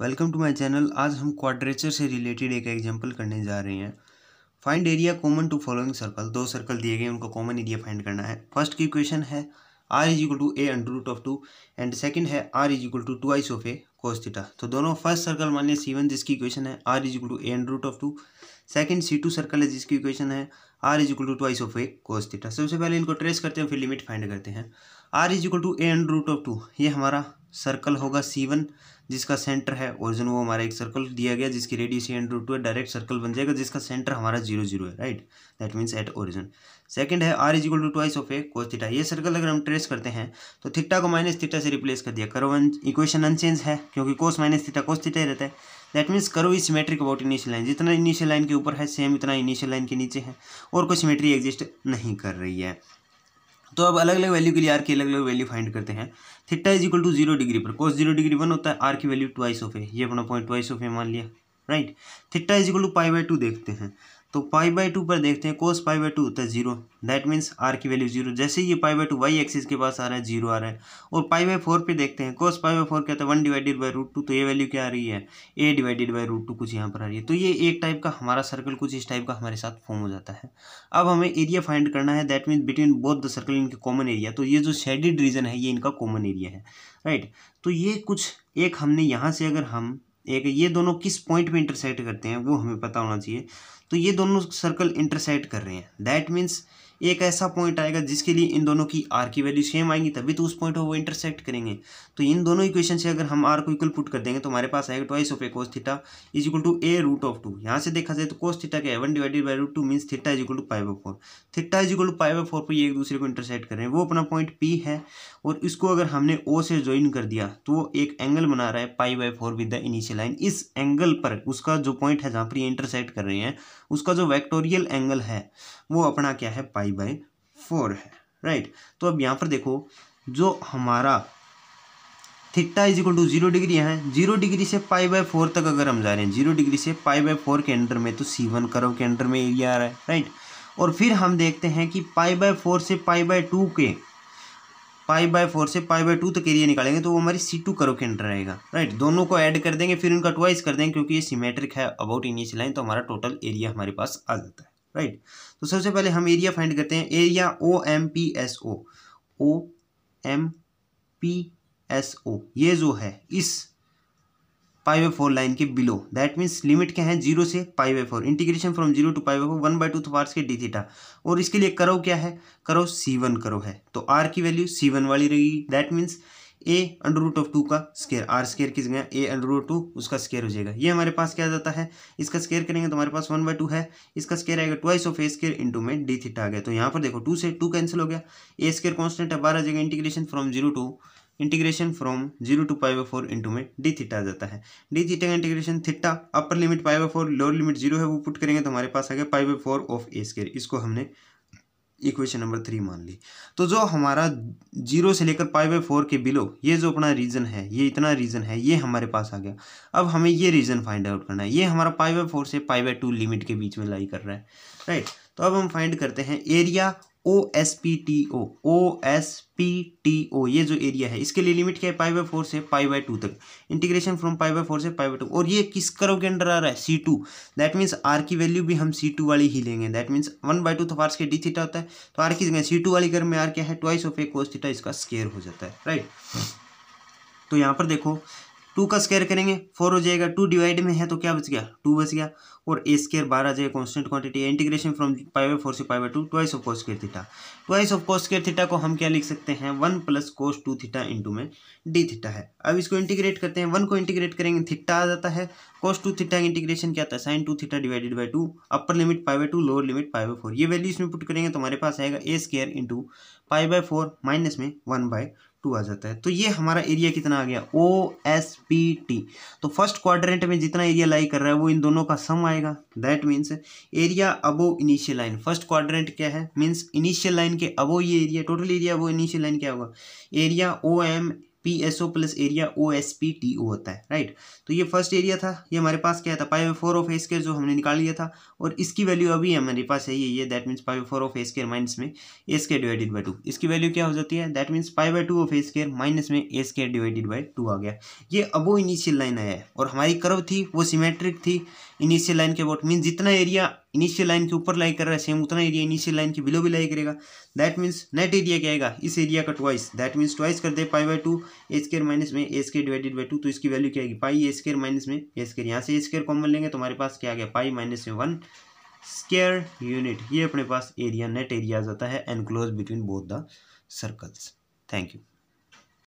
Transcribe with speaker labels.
Speaker 1: welcome to my channel आज हम quadrature से रिलेटेड एक एग्जांपल करने जा रहे हैं find area common to following circle दो सर्कल दिए गए उनको कॉमन एरिया फाइंड करना है फर्स्ट की इक्वेशन है r is equal to a under root of two and second है r is equal to twice of a तो दोनों फर्स्ट सर्कल मान लिया सी वन जिसकी इक्वेशन है r is equal to a under root of two second C two circle है जिसकी equation है r is equal to twice of a सबसे पहले इनको ट्रेस करते हैं फिर लिमिट फाइंड करते हैं r is equal to a under root of two ये हमारा सर्कल होगा सी वन जिसका सेंटर है ओरिजिन वो हमारा एक सर्कल दिया गया जिसकी रेडियस एंड रूट टू है डायरेक्ट सर्कल बन जाएगा जिसका सेंटर हमारा जीरो जीरो है right that means at origin second है r is equal to twice of a cos theta ये सर्कल अगर हम ट्रेस करते हैं तो थीटा को माइनस थीटा से रिप्लेस कर दिया करो इक्वेशन अनचेंज है क्योंकि cos minus theta cos theta ही रहता है that means curve is symmetric about initial line जितना इनिशियल लाइन के ऊपर है सेम इतना इनिशियल लाइन के नीचे है और कोई सिमेट्री एग्जिस्ट नहीं कर रही है तो अब अलग अलग वैल्यू के लिए आर की अलग अलग वैल्यू फाइंड करते हैं theta is equal to zero degree पर कोस जीरो डिग्री वन होता है आर की वैल्यू ट्वाइस ऑफ है ये अपना पॉइंट ट्वाइस ऑफ है मान लिया right theta is equal to pi by two देखते हैं तो पाई बाई टू पर देखते हैं कोस पाई बाई टू होता है जीरो दैट मीन्स आर की वैल्यू जीरो जैसे ये pi by two y axis के पास आ रहा है जीरो आ रहा है और पाई बाई फोर पर देखते हैं कोस पाई बाई फोर क्या था है one divided by root two तो ये वैल्यू क्या आ रही है a divided by root two कुछ यहाँ पर आ रही है तो ये एक टाइप का हमारा सर्कल कुछ इस टाइप का हमारे साथ फॉर्म हो जाता है अब हमें एरिया फाइंड करना है that means between both the circle इनके कॉमन एरिया तो ये जो शेडिड रीजन है ये इनका कॉमन एरिया है राइट तो ये कुछ एक हमने यहाँ से अगर हम एक ये दोनों किस पॉइंट में इंटरसेक्ट करते हैं वो हमें पता होना चाहिए तो ये दोनों सर्कल इंटरसेक्ट कर रहे हैं दैट मीन्स एक ऐसा पॉइंट आएगा जिसके लिए इन दोनों की आर की वैल्यू सेम आएंगी तभी तो उस पॉइंट वो इंटरसेक्ट करेंगे तो इन दोनों इक्वेशन से अगर हम आर को इक्वल पुट कर देंगे तो हमारे पास आएगा twice of a cos theta is equal to a root of two यहाँ से देखा जाए तो कोस थीटा के one divided by root two mean theta is equal to five by four theta is equal to five by four पर एक दूसरे को इंटरसेक्ट कर रहे हैं वो अपना पॉइंट पी है और इसको अगर हमने ओ से ज्वाइन कर दिया तो वो एक एंगल बना रहा है pi by four with the initial line इस एंगल पर उसका जो पॉइंट है जहाँ पर ये इंटरसेक्ट कर रहे हैं उसका जो वैक्टोरियल एंगल है वो अपना क्या है पाई पाई बाय फोर है राइट तो अब यहाँ पर देखो जो हमारा theta is equal to zero degree है जीरो डिग्री से पाई बाय फोर तक अगर हम जा रहे हैं जीरो डिग्री से पाई बाय फोर के अंडर में तो सी वन करव के अंडर में एरिया आ रहा है राइट और फिर हम देखते हैं कि पाई बाय फोर से पाई बाय टू के पाई बाय फोर से पाई बाय टू तक एरिया निकालेंगे तो वो हमारी सी टू करो के अंडर रहेगा राइट दोनों को ऐड कर देंगे फिर उनका ट्वाइस कर देंगे क्योंकि ये सीमेट्रिक है अबाउट इनिशियल लाइन तो हमारा टोटल एरिया हमारे पास आ जाता है राइट तो सबसे पहले हम एरिया फाइंड करते हैं area O M P S O O M P S O ये जो है इस पाई वे फोर लाइन के बिलो दैट मीन्स लिमिट क्या है जीरो से pi by four integration from zero to pi by four one by two parse के d theta और इसके लिए करो क्या है करो सी वन करो है तो आर की वैल्यू सी वन वाली रहेगी that means a under root of two का स्केयर आर स्केयर की जगह ए अंडर रूट टू उसका स्केयर हो जाएगा ये हमारे पास क्या जाता है इसका स्केयर करेंगे तो हमारे पास वन बाई टू है इसका स्केयर आएगा twice of a square into में डी थीटा आ गया तो यहाँ पर देखो टू से टू कैंसिल हो गया ए स्केयर कॉन्स्टेंट है बारह जगह integration from zero to integration from zero to pi by four into में डी थीटा आ जाता है डी थीटा का integration theta upper limit pi by four lower limit zero है वो पुट करेंगे तो हमारे पास आ गया pi by four of a square इसको हमने इक्वेशन नंबर थ्री मान ली तो जो हमारा जीरो से लेकर पाई बाई फोर के बिलो ये जो अपना रीजन है ये इतना रीजन है ये हमारे पास आ गया अब हमें ये रीजन फाइंड आउट करना है ये हमारा पाई बाई फोर से पाई बाई टू लिमिट के बीच में लाई कर रहा है राइट तो अब हम फाइंड करते हैं area O S P T O O S P T O ये जो एरिया है इसके लिए लिमिट क्या है पाई बाई फोर से पाई बाई टू तक integration from pi by four से पाई बाई टू और ये किस करो के अंडर आ रहा है C two that means r की वैल्यू भी हम सी टू वाली ही लेंगे that means one by two तो आर के डी थीटा होता है तो आर की जगह सी टू वाली कर में आर क्या है twice of a cos theta इसका स्केयर हो जाता है राइट तो यहाँ पर देखो टू का स्केयर करेंगे फोर हो जाएगा टू डिवाइड में है तो क्या बच गया टू बच गया और ए स्केयर बारह जाएगा constant quantity integration from pi by four से pi by two twice of cos square theta twice of cos square theta को हम क्या लिख सकते हैं one plus cos two theta into में डी थीटा है अब इसको इंटीग्रेट करते हैं वन को इंटीग्रेट करेंगे थीटा आ जाता है कोस टू थीटा इंटीग्रेशन क्या आता है sine two theta divided by two upper limit pi by two lower limit pi by four ये वैल्यू इसमें पुट करेंगे तो हमारे पास आएगा a square into pi by four minus में वन बाई टू आ जाता है तो ये हमारा एरिया कितना आ गया ओ एस पी टी तो फर्स्ट क्वाड्रेंट में जितना एरिया लाई कर रहा है वो इन दोनों का सम आएगा that means area above initial line first quadrant क्या है मीन्स इनिशियल लाइन के अबो ये area total area above initial line क्या होगा area O M P S O plus area O S P T O होता है right तो ये फर्स्ट एरिया था ये हमारे पास क्या था pi by four of a square जो हमने निकाल लिया था और इसकी वैल्यू अभी हमारे पास है ये that means pi four of a square minus में a square divided by two इसकी वैल्यू क्या हो जाती है that means pi by two of a square minus में a square divided by two आ गया ये अबो इनिशियल लाइन आया है और हमारी कर्व थी वो सिमेट्रिक थी इनिशियल लाइन के अबाउट मीन जितना एरिया इनिशियल लाइन के ऊपर लाई कर रहा है सेम उतना एरिया इनिशियल लाइन के बिलो भी लाई करेगा दैट मीन्स नेट एरिया क्या आएगा इस एरिया का ट्वाइस दैट मीन्स ट्वाइस कर दे pi by two a square minus में a square divided by two तो इसकी वैल्यू क्या आएगी पाई ए स्केयर माइनस में ए स्केयर यहाँ से ए स्केयर कॉमन लेंगे तो हमारे पास क्या आ गया पाई माइनस में वन स्केयर यूनिट ये अपने पास एरिया नेट एरिया आ जाता है enclose between both the circles thank you